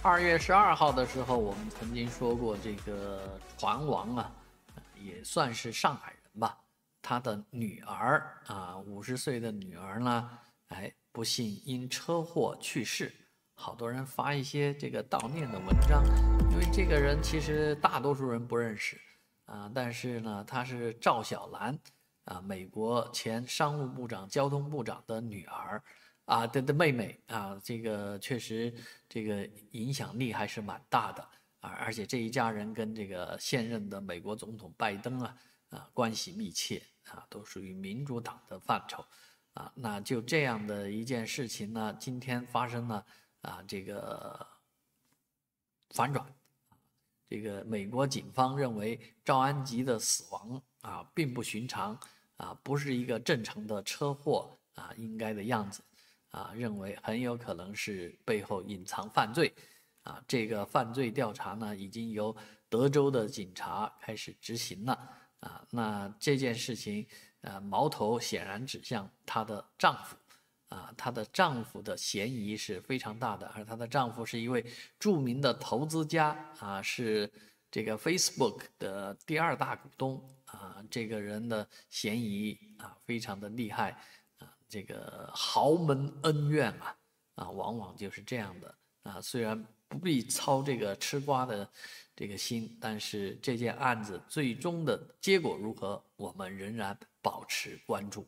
二月十二号的时候，我们曾经说过，这个船王啊，也算是上海人吧。他的女儿啊，五十岁的女儿呢，哎，不幸因车祸去世。好多人发一些这个悼念的文章，因为这个人其实大多数人不认识啊。但是呢，她是赵小兰啊，美国前商务部长、交通部长的女儿。啊，他的妹妹啊，这个确实，这个影响力还是蛮大的啊，而且这一家人跟这个现任的美国总统拜登啊，啊关系密切啊，都属于民主党的范畴啊。那就这样的一件事情呢，今天发生了啊，这个反转，这个美国警方认为赵安吉的死亡啊，并不寻常啊，不是一个正常的车祸啊应该的样子。啊，认为很有可能是背后隐藏犯罪，啊，这个犯罪调查呢，已经由德州的警察开始执行了，啊，那这件事情，呃，矛头显然指向她的丈夫，啊，她的丈夫的嫌疑是非常大的，而她的丈夫是一位著名的投资家，啊，是这个 Facebook 的第二大股东，啊，这个人的嫌疑啊，非常的厉害。这个豪门恩怨啊，啊，往往就是这样的啊。虽然不必操这个吃瓜的这个心，但是这件案子最终的结果如何，我们仍然保持关注。